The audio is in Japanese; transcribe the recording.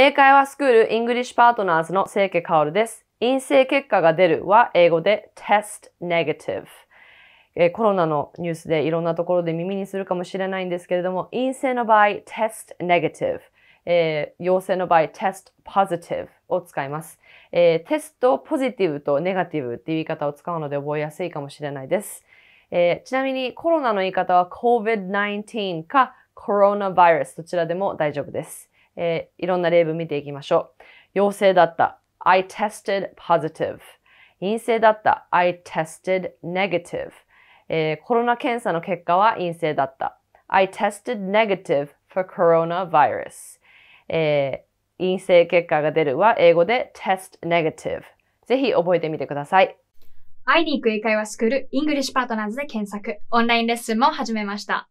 英会話スクールイングリッシュパートナーズの清家薫です。陰性結果が出るは英語で test negative。えコロナのニュースでいろんなところで耳にするかもしれないんですけれども、陰性の場合 test negative。えー、陽性の場合 test positive を使います、えー、テストポジティブとネガティブっていう言い方を使うので覚えやすいかもしれないです。えー、ちなみにコロナの言い方は COVID-19 か coronavirus どちらでも大丈夫です。えー、いろんな例文見ていきましょう。陽性だった。I tested positive. 陰性だった。I tested negative. えー、コロナ検査の結果は陰性だった。I tested negative for coronavirus. えー、陰性結果が出るは英語で test negative。ぜひ覚えてみてください。会いに行く英会話スクール、イングリッシュパートナーズで検索。オンラインレッスンも始めました。